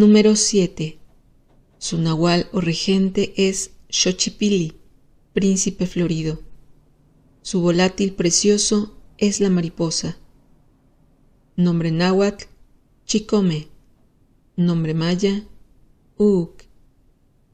Número 7. Su nahual o regente es Xochipili, príncipe florido. Su volátil precioso es la mariposa. Nombre náhuatl, Chicome. Nombre maya, Uuk.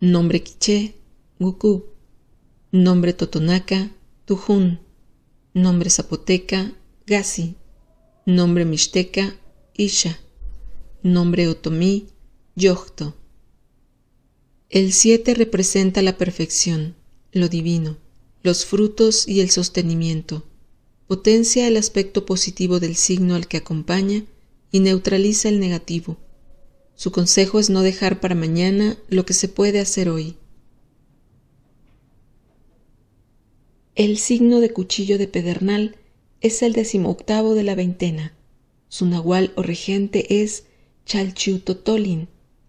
Nombre quiché, Guku. Nombre totonaca, Tujún. Nombre zapoteca, Gasi. Nombre mixteca, Isha. Nombre otomí, Yocto. El 7 representa la perfección, lo divino, los frutos y el sostenimiento. Potencia el aspecto positivo del signo al que acompaña y neutraliza el negativo. Su consejo es no dejar para mañana lo que se puede hacer hoy. El signo de cuchillo de pedernal es el decimoctavo de la veintena. Su nahual o regente es Chalchutotolin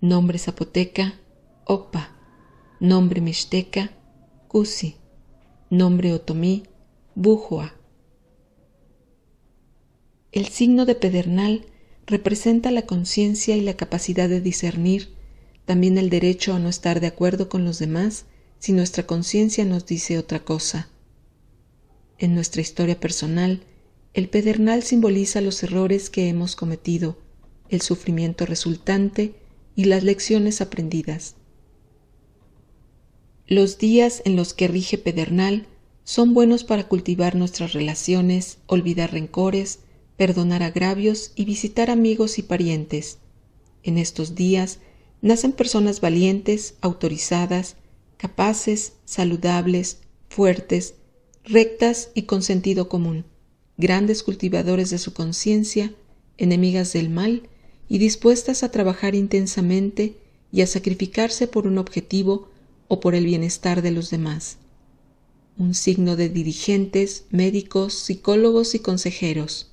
nombre zapoteca, Opa, nombre mixteca, Cusi, nombre otomí, Bujoa. El signo de pedernal representa la conciencia y la capacidad de discernir, también el derecho a no estar de acuerdo con los demás si nuestra conciencia nos dice otra cosa. En nuestra historia personal, el pedernal simboliza los errores que hemos cometido, el sufrimiento resultante y las lecciones aprendidas. Los días en los que rige Pedernal son buenos para cultivar nuestras relaciones, olvidar rencores, perdonar agravios y visitar amigos y parientes. En estos días nacen personas valientes, autorizadas, capaces, saludables, fuertes, rectas y con sentido común, grandes cultivadores de su conciencia, enemigas del mal y dispuestas a trabajar intensamente y a sacrificarse por un objetivo o por el bienestar de los demás. Un signo de dirigentes, médicos, psicólogos y consejeros.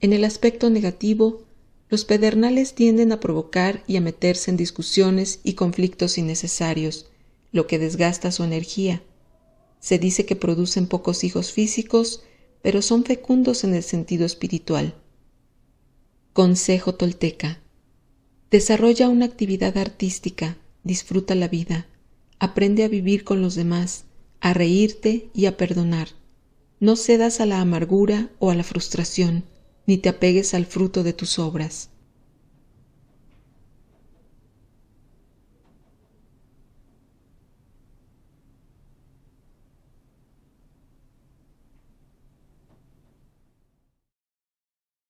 En el aspecto negativo, los pedernales tienden a provocar y a meterse en discusiones y conflictos innecesarios, lo que desgasta su energía. Se dice que producen pocos hijos físicos, pero son fecundos en el sentido espiritual. Consejo Tolteca. Desarrolla una actividad artística, disfruta la vida, aprende a vivir con los demás, a reírte y a perdonar. No cedas a la amargura o a la frustración, ni te apegues al fruto de tus obras.